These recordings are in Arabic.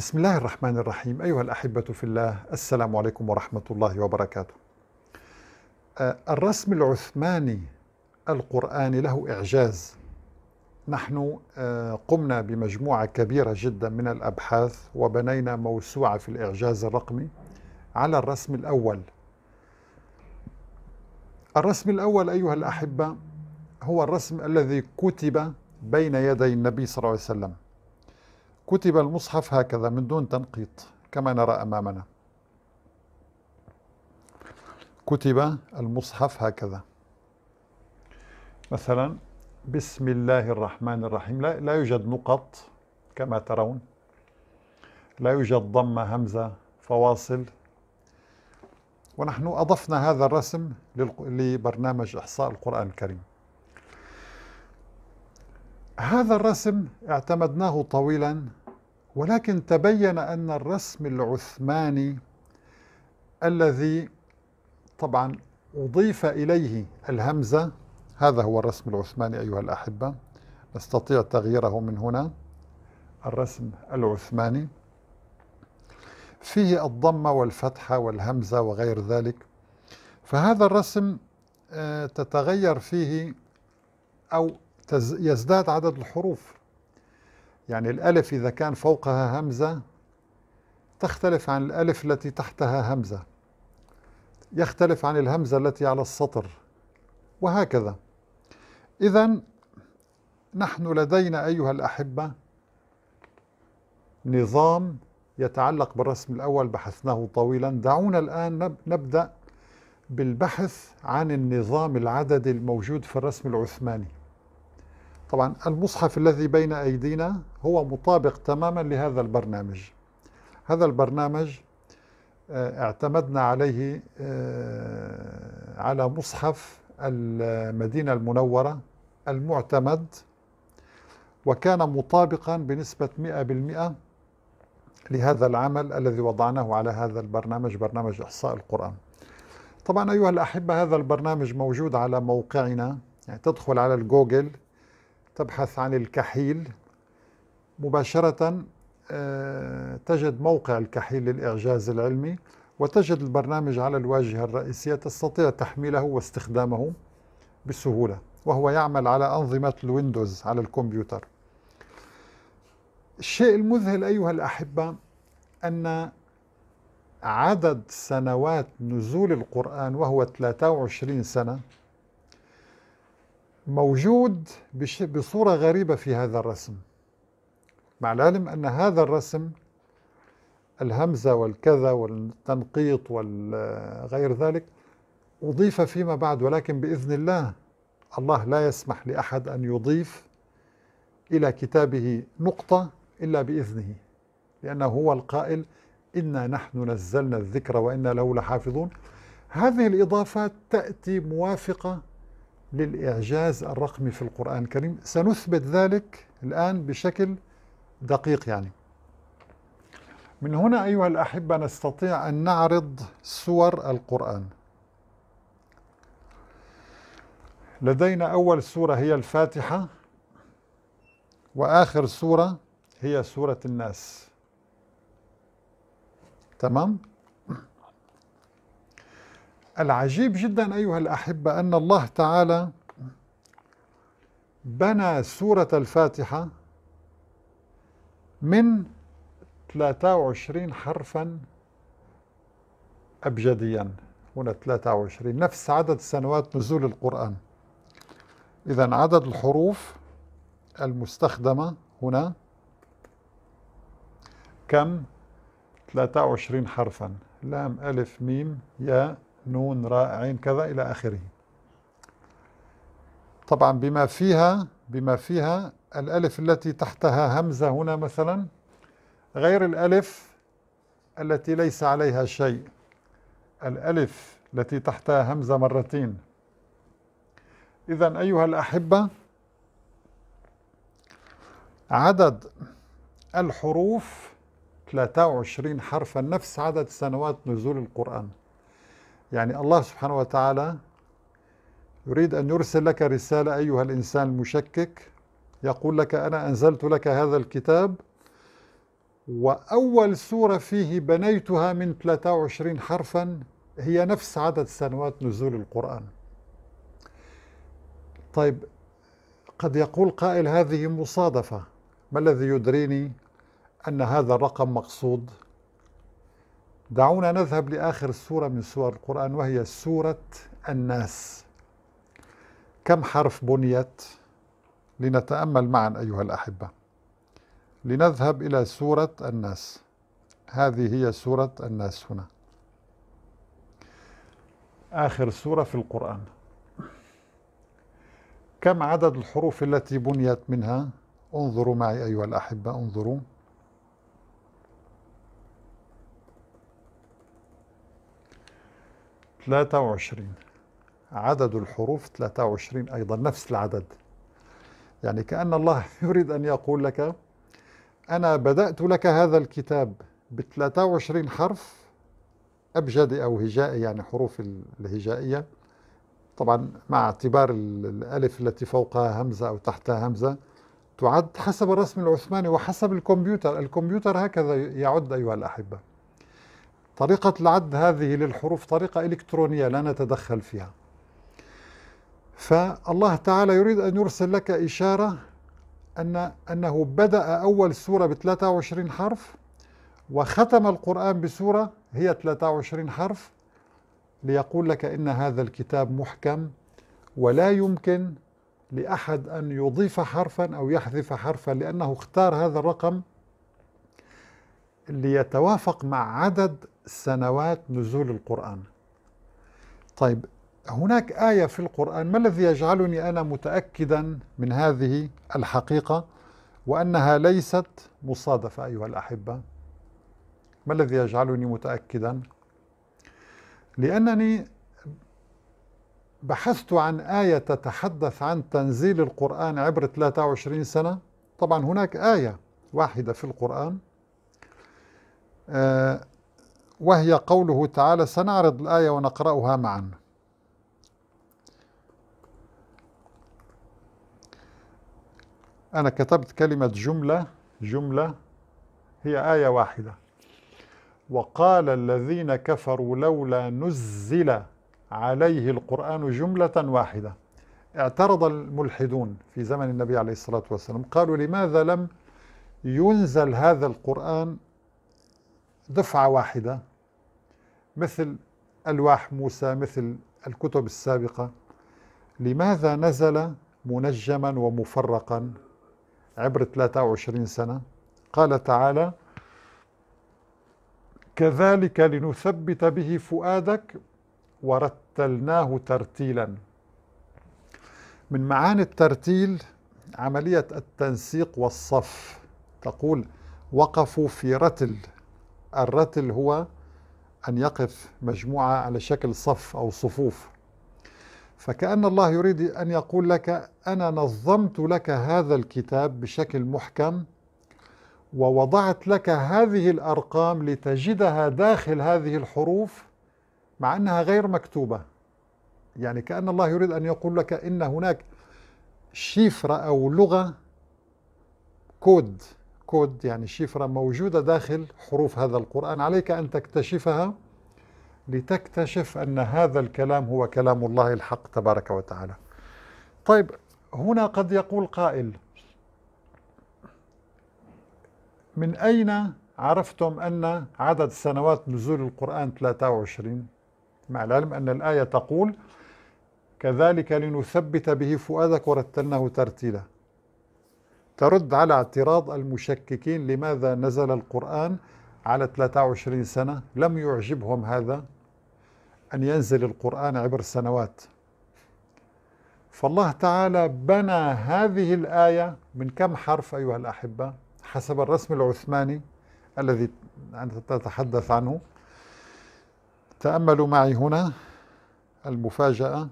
بسم الله الرحمن الرحيم أيها الأحبة في الله السلام عليكم ورحمة الله وبركاته آه، الرسم العثماني القرآني له إعجاز نحن آه، قمنا بمجموعة كبيرة جدا من الأبحاث وبنينا موسوعة في الإعجاز الرقمي على الرسم الأول الرسم الأول أيها الأحبة هو الرسم الذي كتب بين يدي النبي صلى الله عليه وسلم كتب المصحف هكذا من دون تنقيط كما نرى أمامنا كتب المصحف هكذا مثلا بسم الله الرحمن الرحيم لا, لا يوجد نقط كما ترون لا يوجد ضمة همزة فواصل ونحن أضفنا هذا الرسم لبرنامج إحصاء القرآن الكريم هذا الرسم اعتمدناه طويلا ولكن تبين أن الرسم العثماني الذي طبعا أضيف إليه الهمزة هذا هو الرسم العثماني أيها الأحبة نستطيع تغييره من هنا الرسم العثماني فيه الضمة والفتحة والهمزة وغير ذلك فهذا الرسم آه، تتغير فيه أو يزداد عدد الحروف يعني الألف إذا كان فوقها همزة تختلف عن الألف التي تحتها همزة يختلف عن الهمزة التي على السطر وهكذا إذا نحن لدينا أيها الأحبة نظام يتعلق بالرسم الأول بحثناه طويلا دعونا الآن نبدأ بالبحث عن النظام العددي الموجود في الرسم العثماني طبعا المصحف الذي بين أيدينا هو مطابق تماما لهذا البرنامج هذا البرنامج آه، اعتمدنا عليه آه، على مصحف المدينة المنورة المعتمد وكان مطابقا بنسبة 100% لهذا العمل الذي وضعناه على هذا البرنامج برنامج إحصاء القرآن طبعا أيها الأحبة هذا البرنامج موجود على موقعنا يعني تدخل على الجوجل تبحث عن الكحيل مباشرة آه، تجد موقع الكحيل للإعجاز العلمي وتجد البرنامج على الواجهة الرئيسية تستطيع تحميله واستخدامه بسهولة وهو يعمل على أنظمة الويندوز على الكمبيوتر الشيء المذهل أيها الأحبة أن عدد سنوات نزول القرآن وهو 23 سنة موجود بصورة غريبة في هذا الرسم مع العلم أن هذا الرسم الهمزة والكذا والتنقيط وغير ذلك أضيف فيما بعد ولكن بإذن الله الله لا يسمح لأحد أن يضيف إلى كتابه نقطة إلا بإذنه لأنه هو القائل إنا نحن نزلنا الذكر وإنا له لحافظون هذه الإضافات تأتي موافقة للإعجاز الرقمي في القرآن الكريم سنثبت ذلك الآن بشكل دقيق يعني من هنا أيها الأحبة نستطيع أن نعرض سور القرآن لدينا أول سورة هي الفاتحة وآخر سورة هي سورة الناس تمام؟ العجيب جدا أيها الأحبة أن الله تعالى بنى سورة الفاتحة من 23 حرفا أبجديا هنا 23 نفس عدد سنوات نزول القرآن إذا عدد الحروف المستخدمة هنا كم 23 حرفا لام ألف ميم ياء نون راء عين كذا إلى آخره طبعا بما فيها بما فيها الألف التي تحتها همزة هنا مثلا غير الألف التي ليس عليها شيء الألف التي تحتها همزة مرتين إذا أيها الأحبة عدد الحروف 23 حرفا نفس عدد سنوات نزول القرآن يعني الله سبحانه وتعالى يريد أن يرسل لك رسالة أيها الإنسان المشكك يقول لك أنا أنزلت لك هذا الكتاب وأول سورة فيه بنيتها من 23 حرفا هي نفس عدد سنوات نزول القرآن طيب قد يقول قائل هذه مصادفة ما الذي يدريني أن هذا الرقم مقصود دعونا نذهب لآخر سورة من سور القرآن وهي سورة الناس كم حرف بنيت لنتأمل معا أيها الأحبة لنذهب إلى سورة الناس هذه هي سورة الناس هنا آخر سورة في القرآن كم عدد الحروف التي بنيت منها انظروا معي أيها الأحبة انظروا 23 عدد الحروف 23 أيضا نفس العدد يعني كأن الله يريد أن يقول لك أنا بدأت لك هذا الكتاب ب 23 حرف أبجدي أو هجائي يعني حروف الهجائية طبعا مع اعتبار الألف التي فوقها همزة أو تحتها همزة تعد حسب الرسم العثماني وحسب الكمبيوتر الكمبيوتر هكذا يعد أيها الأحبة طريقة العد هذه للحروف طريقة إلكترونية لا نتدخل فيها فالله تعالى يريد أن يرسل لك إشارة أن أنه بدأ أول سورة ب 23 حرف وختم القرآن بسورة هي 23 حرف ليقول لك إن هذا الكتاب محكم ولا يمكن لأحد أن يضيف حرفا أو يحذف حرفا لأنه اختار هذا الرقم ليتوافق مع عدد سنوات نزول القرآن طيب هناك آية في القرآن ما الذي يجعلني أنا متأكدا من هذه الحقيقة وأنها ليست مصادفة أيها الأحبة ما الذي يجعلني متأكدا لأنني بحثت عن آية تتحدث عن تنزيل القرآن عبر 23 سنة طبعا هناك آية واحدة في القرآن آه، وهي قوله تعالى سنعرض الآية ونقرأها معا أنا كتبت كلمة جملة جملة هي آية واحدة وقال الذين كفروا لولا نزل عليه القرآن جملة واحدة اعترض الملحدون في زمن النبي عليه الصلاة والسلام قالوا لماذا لم ينزل هذا القرآن دفعة واحدة مثل ألواح موسى مثل الكتب السابقة لماذا نزل منجما ومفرقا عبر 23 سنة قال تعالى كذلك لنثبت به فؤادك ورتلناه ترتيلا من معاني الترتيل عملية التنسيق والصف تقول وقفوا في رتل الرتل هو أن يقف مجموعة على شكل صف أو صفوف فكأن الله يريد أن يقول لك أنا نظمت لك هذا الكتاب بشكل محكم ووضعت لك هذه الأرقام لتجدها داخل هذه الحروف مع أنها غير مكتوبة يعني كأن الله يريد أن يقول لك إن هناك شفرة أو لغة كود كود يعني شفرة موجودة داخل حروف هذا القرآن عليك أن تكتشفها لتكتشف أن هذا الكلام هو كلام الله الحق تبارك وتعالى طيب هنا قد يقول قائل من أين عرفتم أن عدد سنوات نزول القرآن 23 مع العلم أن الآية تقول كذلك لنثبت به فؤادك ورتلناه ترتيلا ترد على اعتراض المشككين لماذا نزل القرآن على 23 سنة لم يعجبهم هذا أن ينزل القرآن عبر سنوات فالله تعالى بنى هذه الآية من كم حرف أيها الأحبة حسب الرسم العثماني الذي أنت تتحدث عنه تأملوا معي هنا المفاجأة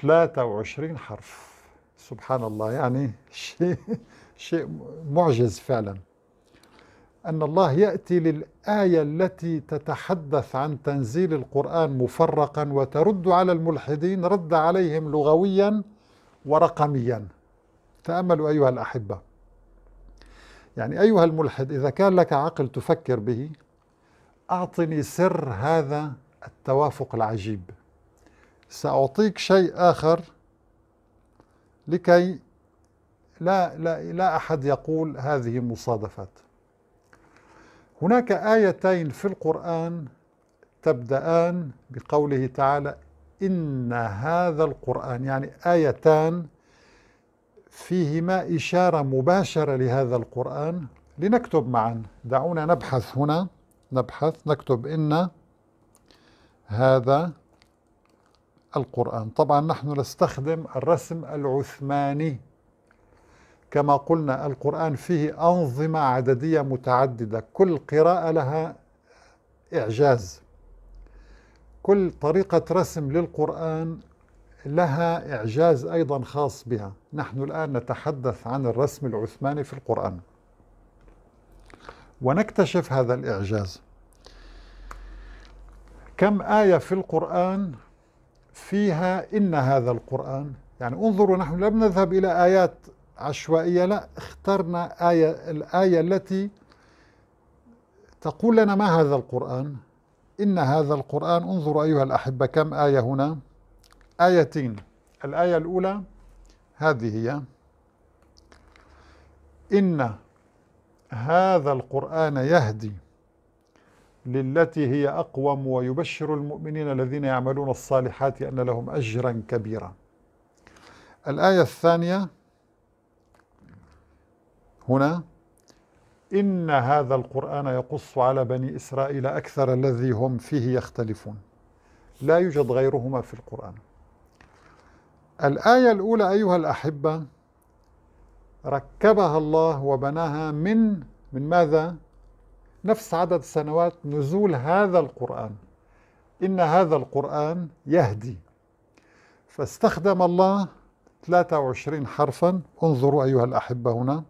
23 حرف سبحان الله يعني شيء شيء معجز فعلا أن الله يأتي للآية التي تتحدث عن تنزيل القرآن مفرقا وترد على الملحدين رد عليهم لغويا ورقميا تأملوا أيها الأحبة يعني أيها الملحد إذا كان لك عقل تفكر به أعطني سر هذا التوافق العجيب سأعطيك شيء آخر لكي لا, لا, لا أحد يقول هذه مصادفات هناك آيتين في القرآن تبدأان بقوله تعالى إن هذا القرآن يعني آيتان فيهما إشارة مباشرة لهذا القرآن لنكتب معا دعونا نبحث هنا نبحث نكتب إن هذا القرآن طبعا نحن نستخدم الرسم العثماني كما قلنا القرآن فيه أنظمة عددية متعددة كل قراءة لها إعجاز كل طريقة رسم للقرآن لها إعجاز أيضا خاص بها نحن الآن نتحدث عن الرسم العثماني في القرآن ونكتشف هذا الإعجاز كم آية في القرآن فيها إن هذا القرآن يعني انظروا نحن لم نذهب إلى آيات عشوائية لا اخترنا آية الآية التي تقول لنا ما هذا القرآن إن هذا القرآن انظروا أيها الأحبة كم آية هنا آيتين الآية الأولى هذه هي إن هذا القرآن يهدي للتي هي أقوم ويبشر المؤمنين الذين يعملون الصالحات أن لهم أجرا كبيرا الآية الثانية هنا إن هذا القرآن يقص على بني إسرائيل أكثر الذي هم فيه يختلفون لا يوجد غيرهما في القرآن الآية الأولى أيها الأحبة ركبها الله وبناها من من ماذا؟ نفس عدد سنوات نزول هذا القرآن إن هذا القرآن يهدي فاستخدم الله 23 حرفا انظروا أيها الأحبة هنا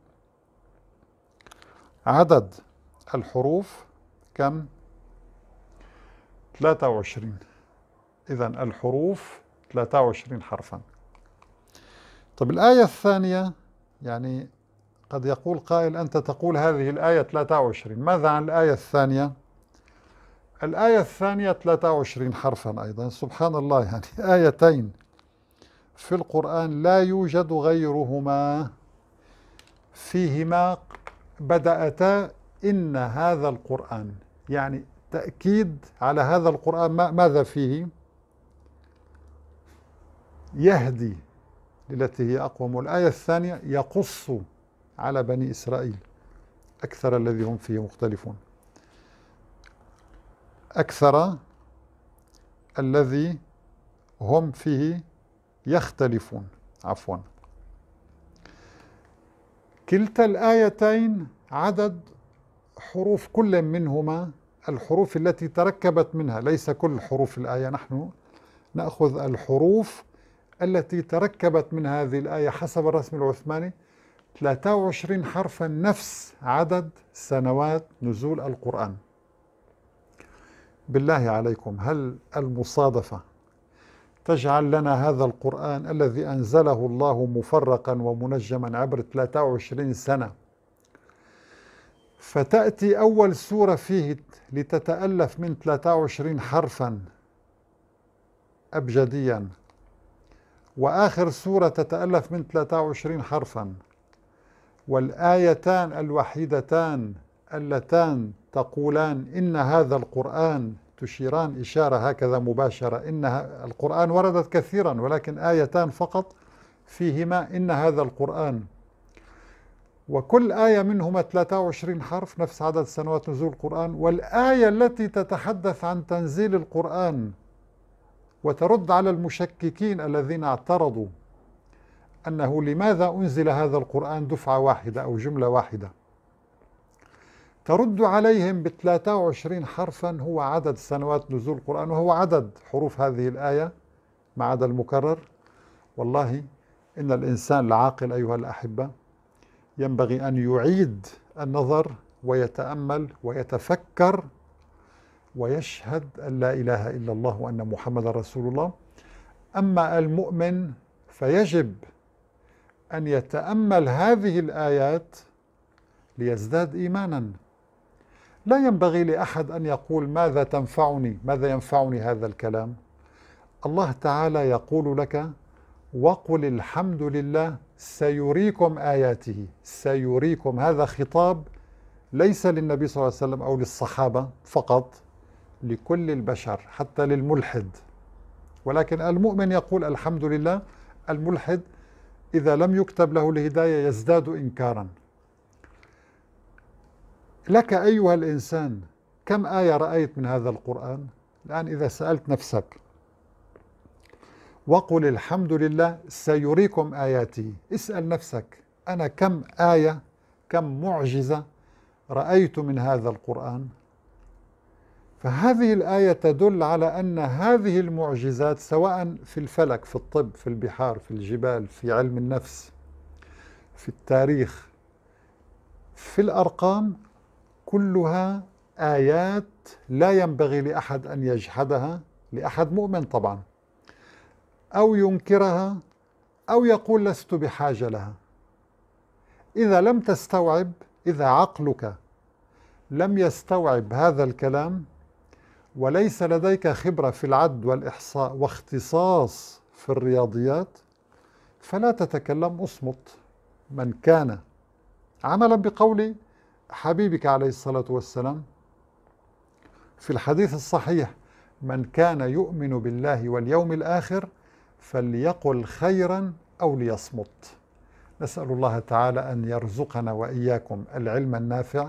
عدد الحروف كم 23 إذا الحروف 23 حرفا طب الآية الثانية يعني قد يقول قائل أنت تقول هذه الآية 23 ماذا عن الآية الثانية الآية الثانية 23 حرفا أيضا سبحان الله يعني آيتين في القرآن لا يوجد غيرهما فيهما بدأتا إن هذا القرآن يعني تأكيد على هذا القرآن ماذا فيه يهدي التي هي أقوم الآية الثانية يقص على بني إسرائيل أكثر الذي هم فيه مختلفون أكثر الذي هم فيه يختلفون عفوا كلتا الآيتين عدد حروف كل منهما الحروف التي تركبت منها ليس كل حروف الآية نحن نأخذ الحروف التي تركبت من هذه الآية حسب الرسم العثماني 23 حرفا نفس عدد سنوات نزول القرآن بالله عليكم هل المصادفة تجعل لنا هذا القرآن الذي أنزله الله مفرقا ومنجما عبر 23 سنة فتأتي أول سورة فيه لتتألف من 23 حرفا أبجديا وآخر سورة تتألف من 23 حرفا والايتان الوحيدتان اللتان تقولان ان هذا القران تشيران اشاره هكذا مباشره ان القران وردت كثيرا ولكن ايتان فقط فيهما ان هذا القران وكل آية منهما 23 حرف نفس عدد سنوات نزول القرآن والآية التي تتحدث عن تنزيل القرآن وترد على المشككين الذين اعترضوا أنه لماذا أنزل هذا القرآن دفعة واحدة أو جملة واحدة ترد عليهم ب 23 حرفا هو عدد سنوات نزول القرآن وهو عدد حروف هذه الآية ما عدا المكرر والله إن الإنسان العاقل أيها الأحبة ينبغي أن يعيد النظر ويتأمل ويتفكر ويشهد أن لا إله إلا الله وأن محمد رسول الله أما المؤمن فيجب أن يتأمل هذه الآيات ليزداد إيمانا لا ينبغي لأحد أن يقول ماذا تنفعني ماذا ينفعني هذا الكلام الله تعالى يقول لك وقل الحمد لله سيريكم آياته سيريكم هذا خطاب ليس للنبي صلى الله عليه وسلم أو للصحابة فقط لكل البشر حتى للملحد ولكن المؤمن يقول الحمد لله الملحد إذا لم يكتب له الهداية يزداد إنكارا لك أيها الإنسان كم آية رأيت من هذا القرآن الآن إذا سألت نفسك وقل الحمد لله سيريكم آياتي اسأل نفسك أنا كم آية كم معجزة رأيت من هذا القرآن فهذه الآية تدل على أن هذه المعجزات سواء في الفلك في الطب في البحار في الجبال في علم النفس في التاريخ في الأرقام كلها آيات لا ينبغي لأحد أن يجحدها لأحد مؤمن طبعا أو ينكرها أو يقول لست بحاجة لها إذا لم تستوعب إذا عقلك لم يستوعب هذا الكلام وليس لديك خبرة في العد والإحصاء واختصاص في الرياضيات فلا تتكلم اصمت من كان عملا بقول حبيبك عليه الصلاة والسلام في الحديث الصحيح من كان يؤمن بالله واليوم الآخر فليقل خيرا أو ليصمت نسأل الله تعالى أن يرزقنا وإياكم العلم النافع